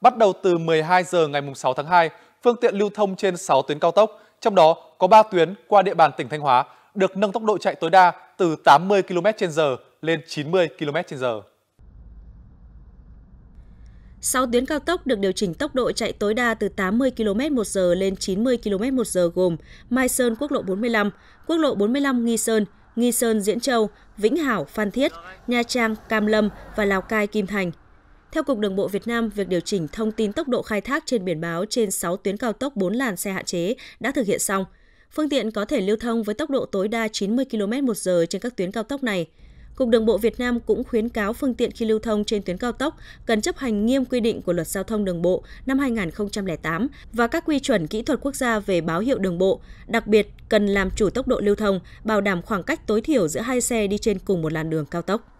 Bắt đầu từ 12 giờ ngày 6 tháng 2, phương tiện lưu thông trên 6 tuyến cao tốc, trong đó có 3 tuyến qua địa bàn tỉnh Thanh Hóa, được nâng tốc độ chạy tối đa từ 80 km/h lên 90 km/h. 6 tuyến cao tốc được điều chỉnh tốc độ chạy tối đa từ 80 km h lên 90 km h gồm Mai Sơn quốc lộ 45, quốc lộ 45 Nghi Sơn, Nghi Sơn Diễn Châu, Vĩnh Hảo Phan Thiết, Nha Trang Cam Lâm và Lào Cai Kim Thành. Theo Cục Đường bộ Việt Nam, việc điều chỉnh thông tin tốc độ khai thác trên biển báo trên 6 tuyến cao tốc 4 làn xe hạn chế đã thực hiện xong. Phương tiện có thể lưu thông với tốc độ tối đa 90 km/h trên các tuyến cao tốc này. Cục Đường bộ Việt Nam cũng khuyến cáo phương tiện khi lưu thông trên tuyến cao tốc cần chấp hành nghiêm quy định của Luật Giao thông Đường bộ năm 2008 và các quy chuẩn kỹ thuật quốc gia về báo hiệu đường bộ, đặc biệt cần làm chủ tốc độ lưu thông, bảo đảm khoảng cách tối thiểu giữa hai xe đi trên cùng một làn đường cao tốc.